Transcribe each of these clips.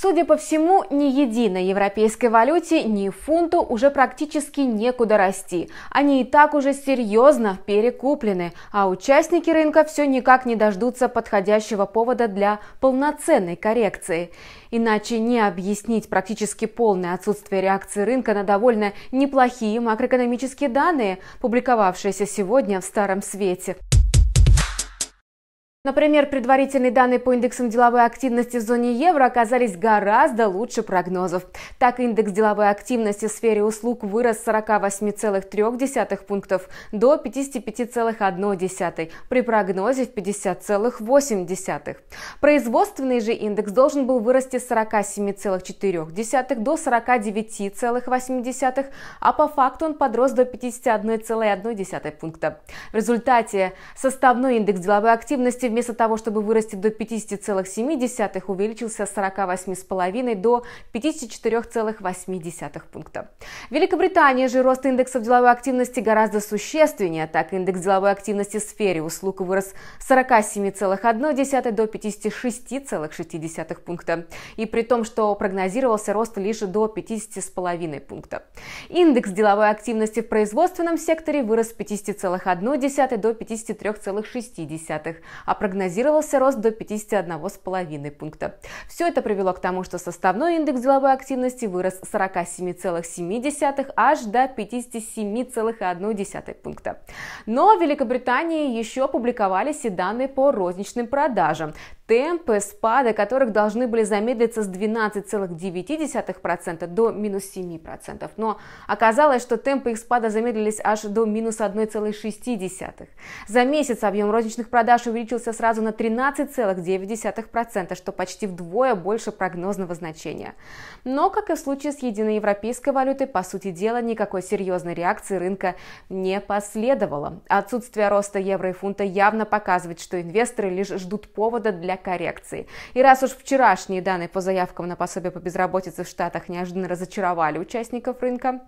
Судя по всему, ни единой европейской валюте, ни фунту уже практически некуда расти. Они и так уже серьезно перекуплены, а участники рынка все никак не дождутся подходящего повода для полноценной коррекции. Иначе не объяснить практически полное отсутствие реакции рынка на довольно неплохие макроэкономические данные, публиковавшиеся сегодня в Старом Свете. Например, предварительные данные по индексам деловой активности в зоне евро оказались гораздо лучше прогнозов. Так, индекс деловой активности в сфере услуг вырос с 48,3 пунктов до 55,1 при прогнозе в 50,8. Производственный же индекс должен был вырасти с 47,4 до 49,8, а по факту он подрос до 51,1 пункта. В результате составной индекс деловой активности вместо того, чтобы вырасти до 50,7, увеличился с 48,5 до 54,8 пункта. В Великобритании же рост индекса деловой активности гораздо существеннее. Так, индекс деловой активности в сфере услуг вырос с 47,1 до 56,6 пункта. И при том, что прогнозировался рост лишь до 50,5 пункта. Индекс деловой активности в производственном секторе вырос с 50,1 до 53,6, а прогнозировался рост до 51,5 пункта. Все это привело к тому, что составной индекс деловой активности вырос с 47,7 аж до 57,1 пункта. Но в Великобритании еще публиковались и данные по розничным продажам темпы спада которых должны были замедлиться с 12,9% до минус 7%. Но оказалось, что темпы их спада замедлились аж до минус 1,6%. За месяц объем розничных продаж увеличился сразу на 13,9%, что почти вдвое больше прогнозного значения. Но, как и в случае с единой европейской валютой, по сути дела, никакой серьезной реакции рынка не последовало. Отсутствие роста евро и фунта явно показывает, что инвесторы лишь ждут повода для коррекции. И раз уж вчерашние данные по заявкам на пособие по безработице в Штатах неожиданно разочаровали участников рынка,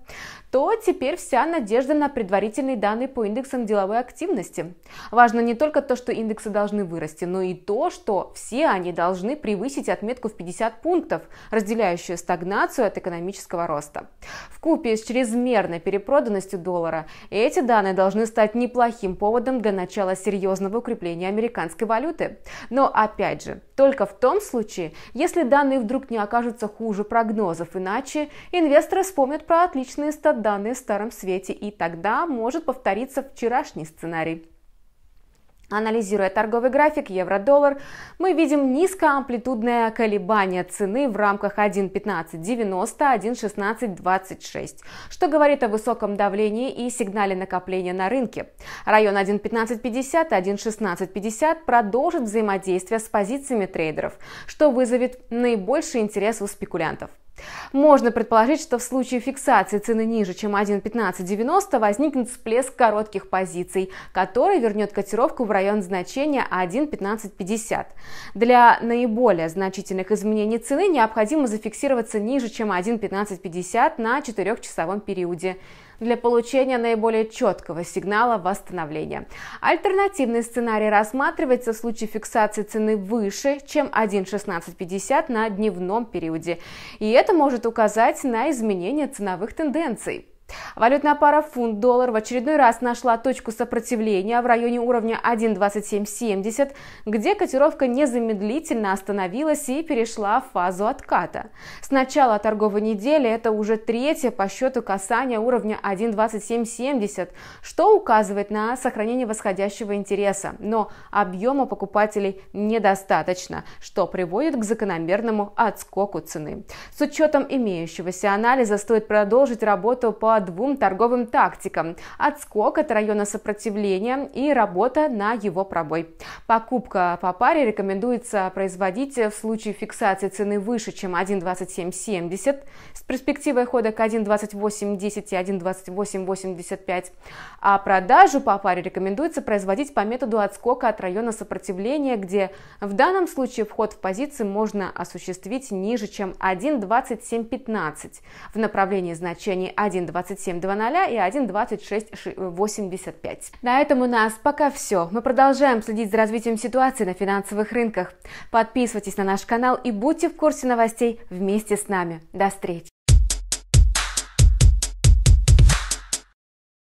то теперь вся надежда на предварительные данные по индексам деловой активности. Важно не только то, что индексы должны вырасти, но и то, что все они должны превысить отметку в 50 пунктов, разделяющую стагнацию от экономического роста. В купе с чрезмерной перепроданностью доллара эти данные должны стать неплохим поводом для начала серьезного укрепления американской валюты. Но опять опять же, только в том случае, если данные вдруг не окажутся хуже прогнозов, иначе инвесторы вспомнят про отличные стат-данные в старом свете, и тогда может повториться вчерашний сценарий. Анализируя торговый график евро-доллар, мы видим низкоамплитудное колебание цены в рамках 1.1590, 1.1626, что говорит о высоком давлении и сигнале накопления на рынке. Район 1.1550, 1.1650 продолжит взаимодействие с позициями трейдеров, что вызовет наибольший интерес у спекулянтов. Можно предположить, что в случае фиксации цены ниже, чем 1.1590, возникнет всплеск коротких позиций, который вернет котировку в район значения 1.1550. Для наиболее значительных изменений цены необходимо зафиксироваться ниже, чем 1.1550 на 4-часовом периоде для получения наиболее четкого сигнала восстановления. Альтернативный сценарий рассматривается в случае фиксации цены выше, чем 1.1650 на дневном периоде. И это может указать на изменение ценовых тенденций. Валютная пара фунт-доллар в очередной раз нашла точку сопротивления в районе уровня 1.2770, где котировка незамедлительно остановилась и перешла в фазу отката. С начала торговой недели это уже третье по счету касание уровня 1.2770, что указывает на сохранение восходящего интереса, но объема покупателей недостаточно, что приводит к закономерному отскоку цены. С учетом имеющегося анализа стоит продолжить работу по двум торговым тактикам – отскок от района сопротивления и работа на его пробой. Покупка по паре рекомендуется производить в случае фиксации цены выше, чем 1.2770 с перспективой хода к 1.2810 и 1.2885, а продажу по паре рекомендуется производить по методу отскока от района сопротивления, где в данном случае вход в позиции можно осуществить ниже, чем 1.2715 в направлении значений 1.27 1.27.00 и 1.26.85. Э, на этом у нас пока все. Мы продолжаем следить за развитием ситуации на финансовых рынках. Подписывайтесь на наш канал и будьте в курсе новостей вместе с нами. До встречи!